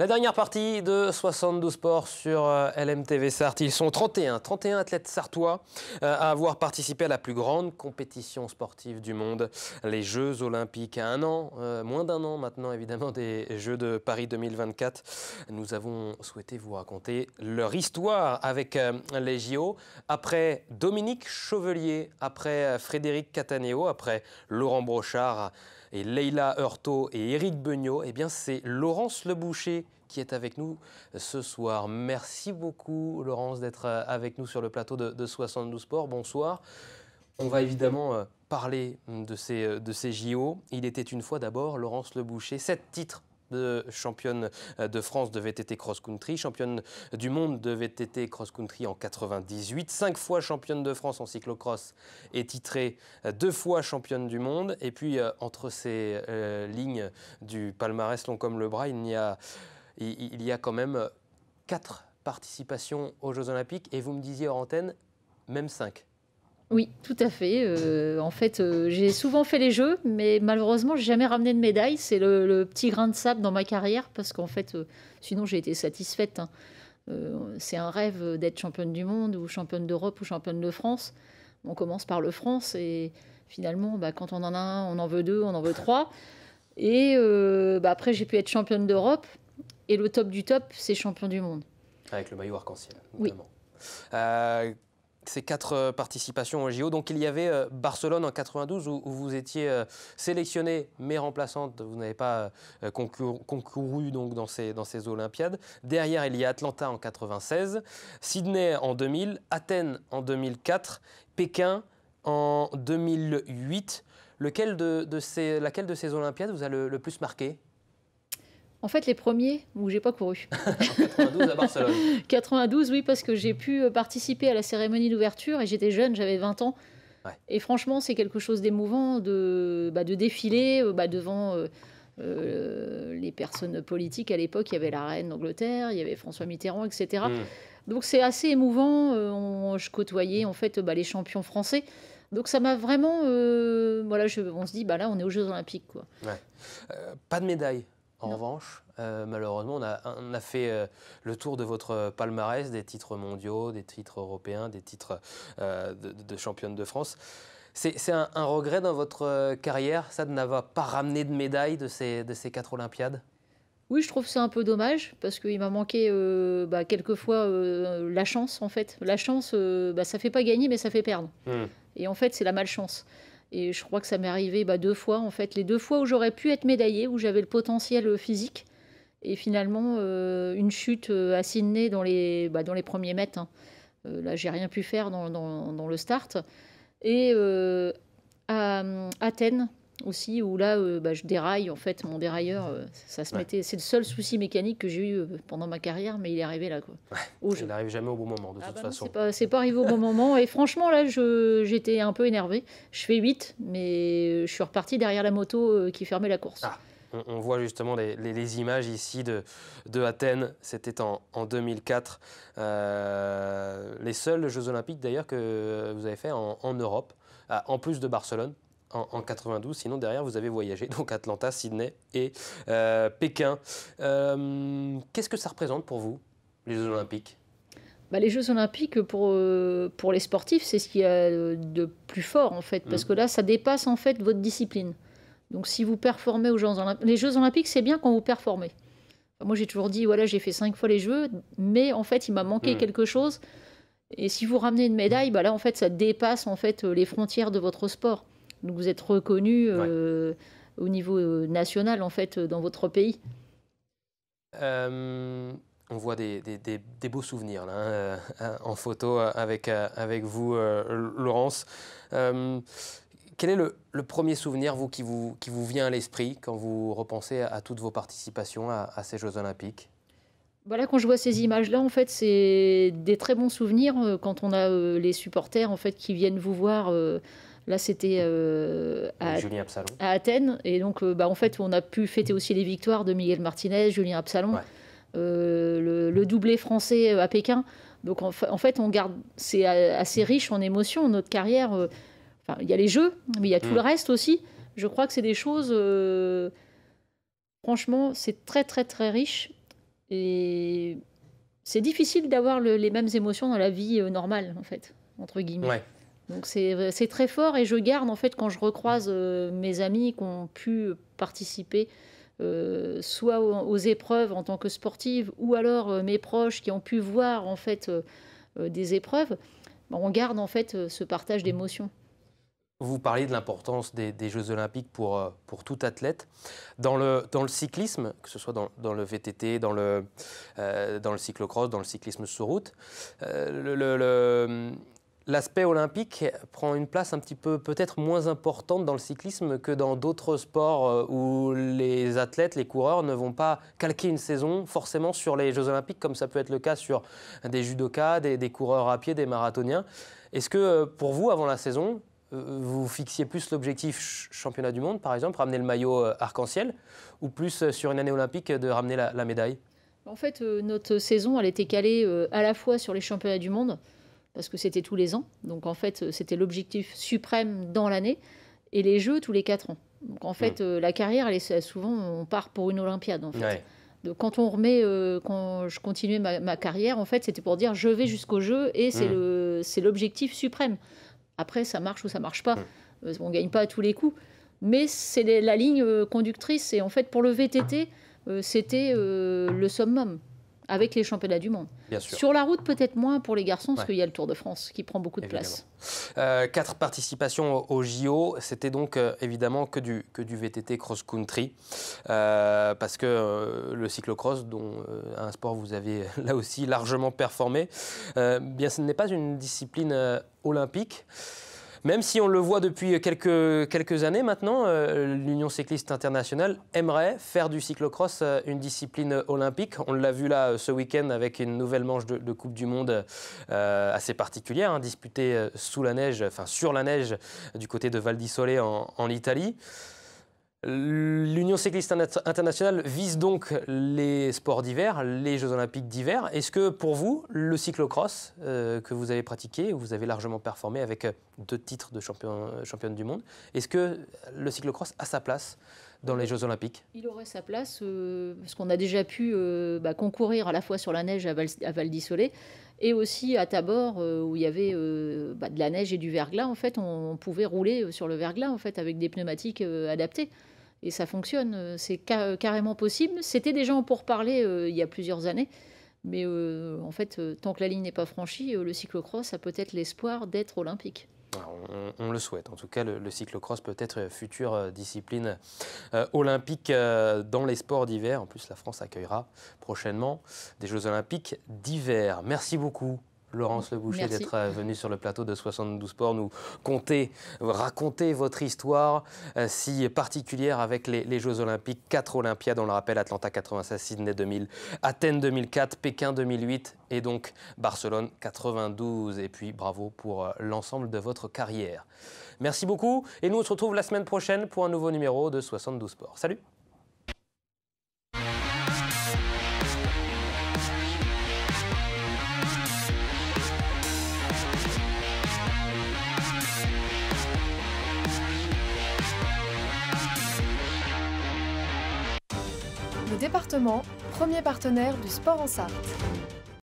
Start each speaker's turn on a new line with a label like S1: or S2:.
S1: La dernière partie de 72 Sports sur euh, LMTV Sartre, Ils sont 31, 31 athlètes sartois euh, à avoir participé à la plus grande compétition sportive du monde, les Jeux Olympiques. À un an, euh, moins d'un an maintenant évidemment, des Jeux de Paris 2024, nous avons souhaité vous raconter leur histoire avec les JO. Après Dominique Chevelier, après Frédéric Cataneo, après Laurent Brochard, et Leila Heurtaud et Éric Beugnot, et eh bien c'est Laurence Leboucher qui est avec nous ce soir. Merci beaucoup, Laurence, d'être euh, avec nous sur le plateau de, 72 Sports. Bonsoir. On va évidemment euh, parler de ces, euh, de ces JO. Il était une fois d'abord Laurence Le Boucher, sept titres de championne de France de VTT cross-country, championne du monde de VTT cross-country en 98, cinq fois championne de France en cyclocross et titrée deux fois championne du monde. Et puis entre ces lignes du palmarès long comme le bras, il n'y a il y a quand même euh, quatre participations aux Jeux Olympiques et vous me disiez hors antenne, même cinq.
S2: Oui, tout à fait. Euh, en fait, euh, j'ai souvent fait les jeux, mais malheureusement, je n'ai jamais ramené de médaille. C'est le, petit grain de sable dans ma carrière parce qu'en fait, sinon, j'ai été satisfaite. Hein. c'est un rêve d'être championne du monde ou championne d'Europe ou championne de France. On commence par le France et finalement, bah, quand on en a un, on en veut deux, on en veut trois. Et bah, après, j'ai pu être championne d'Europe. Et le top du top, c'est champion du monde.
S1: Avec le maillot arc-en-ciel, notamment. Euh, ces quatre euh, participations au JO. Donc il y avait euh, Barcelone en 92 où, vous étiez sélectionné mais remplaçante, vous n'avez pas concouru, donc dans ces, dans ces Olympiades. Derrière il y a Atlanta en 96, Sydney en 2000, Athènes en 2004, Pékin en 2008. laquelle de ces Olympiades vous a le plus marqué
S2: en fait, les premiers où j'ai pas couru.
S1: 92 à Barcelone.
S2: 92, oui, parce que j'ai pu euh, participer à la cérémonie d'ouverture et j'étais jeune, j'avais 20 ans. Et franchement, c'est quelque chose d'émouvant de, bah, de défiler euh, bah, devant euh, les personnes politiques. À l'époque, il y avait la reine d'Angleterre, il y avait François Mitterrand, etc. Hmm. Donc c'est assez émouvant. je côtoyais en fait bah, les champions français. Donc ça m'a vraiment, voilà, je, on se dit, là, on est aux Jeux Olympiques, quoi. pas de médaille
S1: en revanche, euh, malheureusement, on a, fait euh, le tour de votre palmarès, des titres mondiaux, des titres européens, des titres euh, de, championne de France. C'est un, regret dans votre carrière, ça, de n'avoir pas ramené de médaille de ces, quatre Olympiades
S2: oui, je trouve ça un peu dommage parce qu'il m'a manqué bah, quelquefois la chance en fait. La chance, ça bah, ne ça fait pas gagner mais ça fait perdre. Hmm. Et en fait, c'est la malchance. Et je crois que ça m'est arrivé bah, deux fois, en fait, les deux fois où j'aurais pu être médaillée, où j'avais le potentiel euh, physique. Et finalement, euh, une chute euh, à Sydney dans les, bah, dans les premiers mètres. Hein. là, j'ai rien pu faire dans, le start. Et à Athènes, aussi où là euh, bah, je déraille en fait mon dérailleur euh, ça se mettait c'est le seul souci mécanique que j'ai eu euh, pendant ma carrière mais il est arrivé là quoi
S1: n'arrive jamais au bon moment de ah toute bah façon
S2: c'est pas, pas arrivé au bon moment et franchement là j'étais un peu énervé je fais 8 mais je suis reparti derrière la moto qui fermait la course ah,
S1: on, voit justement les, images ici de, Athènes c'était en, 2004 les seuls Jeux Olympiques d'ailleurs que vous avez fait en Europe ah, en plus de Barcelone en, 92. Sinon, derrière, vous avez voyagé, donc Atlanta, Sydney et euh, Pékin. Euh, qu'est-ce que ça représente pour vous, les Jeux Olympiques
S2: bah, les Jeux Olympiques pour, euh, pour les sportifs, c'est ce qu'il y a de plus fort en fait, parce mmh. que là, ça dépasse en fait votre discipline. Donc si vous performez aux Jeux Olympiques, les Jeux Olympiques, c'est bien quand vous performez. moi, j'ai toujours dit, voilà, j'ai fait cinq fois les Jeux, mais en fait, il m'a manqué mmh. quelque chose. Et si vous ramenez une médaille, bah là, en fait, ça dépasse en fait les frontières de votre sport. Donc vous êtes reconnu euh, au niveau euh, national, en fait, dans votre pays
S1: euh, on voit des, beaux souvenirs là, hein, en photo avec, avec vous, Laurence. quel est le, premier souvenir, vous, qui vous, qui vous vient à l'esprit quand vous repensez à, toutes vos participations à, à ces Jeux Olympiques
S2: voilà, quand je vois ces images-là, en fait, c'est des très bons souvenirs quand on a les supporters en fait qui viennent vous voir Là, c'était euh, à, Athènes. Et donc, euh, bah, en fait, on a pu fêter aussi les victoires de Miguel Martinez, Julien Absalon, euh, le, doublé français à Pékin. Donc, en, fait, on garde, c'est assez riche en émotions, notre carrière. Enfin, il y a les jeux, mais il y a tout le mm. reste aussi. Je crois que c'est des choses. franchement, c'est très, très, très riche. Et c'est difficile d'avoir les mêmes émotions dans la vie normale, en fait, entre guillemets. Donc euh, c'est très fort et je garde en fait quand je recroise euh, mes amis qui ont pu participer euh, soit aux, épreuves en tant que sportive ou alors mes proches qui ont pu voir en fait des épreuves, ben, on garde en fait ce partage d'émotions.
S1: Vous parliez de l'importance des, des, Jeux olympiques pour, pour tout athlète. Dans le, dans le cyclisme, que ce soit dans, dans le VTT, dans le, dans le cyclocross, dans le cyclisme sur route, le l'aspect olympique prend une place un petit peu peut-être moins importante dans le cyclisme que dans d'autres sports euh, où les athlètes, les coureurs ne vont pas calquer une saison forcément sur les Jeux olympiques comme ça peut être le cas sur des judokas, des, coureurs à pied, des marathoniens. Est-ce que euh, pour vous, avant la saison, euh, vous fixiez plus l'objectif championnat du monde, par exemple, ramener le maillot arc-en-ciel, ou plus sur une année olympique de ramener la, la médaille
S2: En fait, notre saison, elle était calée à la fois sur les championnats du monde, parce que c'était tous les ans. Donc en fait, c'était l'objectif suprême dans l'année. Et les Jeux tous les quatre ans. Donc en fait, hmm. euh, la carrière, elle souvent, on part pour une Olympiade en fait. Donc, quand on remet, euh, quand je continuais ma, carrière, en fait, c'était pour dire je vais hmm. jusqu'au jeu et c'est hmm. c'est l'objectif suprême. Après, ça marche ou ça marche pas. on On gagne pas à tous les coups. Mais c'est la ligne euh, conductrice. Et en fait, pour le VTT, ah. c'était le summum avec les championnats du monde. Sur la route, peut-être moins pour les garçons, parce qu'il y a le Tour de France qui prend beaucoup de place.
S1: Euh, quatre participations au JO, c'était donc euh, évidemment que du, que du VTT cross-country, euh, parce que le cyclocross, dont un sport vous avez là aussi largement performé, bien ce n'est pas une discipline olympique. Même si on le voit depuis quelques, quelques années maintenant, euh, l'Union cycliste internationale aimerait faire du cyclocross euh, une discipline olympique. On l'a vu là euh, ce week-end avec une nouvelle manche de, Coupe du Monde assez particulière, hein, disputée sous la neige, enfin sur la neige du côté de Val di Sole en Italie. L'Union cycliste internationale vise donc les sports d'hiver, les Jeux olympiques d'hiver. Est-ce que pour vous, le cyclocross euh, que vous avez pratiqué, où vous avez largement performé avec euh, deux titres de championne du monde, est-ce que le cyclocross a sa place dans les Jeux Olympiques
S2: Il aurait sa place, euh, parce qu'on a déjà pu bah, concourir à la fois sur la neige à Val, Dissolet. Et aussi à Tabor, euh, où il y avait euh, bah, de la neige et du verglas, en fait, on, pouvait rouler euh, sur le verglas, en fait, avec des pneumatiques adaptées. Et ça fonctionne, c'est carrément possible. C'était déjà en pourparlers il y a plusieurs années. Mais en fait, tant que la ligne n'est pas franchie, le cyclocross a peut-être l'espoir d'être olympique
S1: on, le souhaite. En tout cas, le, cyclocross peut être future euh, discipline euh, olympique euh, dans les sports d'hiver. En plus, la France accueillera prochainement des Jeux olympiques d'hiver. Merci beaucoup. Laurence Le Boucher d'être euh, venu sur le plateau de 72 Sports nous raconter votre histoire euh, si particulière avec les, Jeux Olympiques. Quatre Olympiades, on le rappelle, Atlanta 96, Sydney 2000, Athènes 2004, Pékin 2008 et donc Barcelone 92. Et puis bravo pour euh, l'ensemble de votre carrière. Merci beaucoup et nous on se retrouve la semaine prochaine pour un nouveau numéro de 72 Sports. Salut
S2: département, premier partenaire du sport en Sarthe.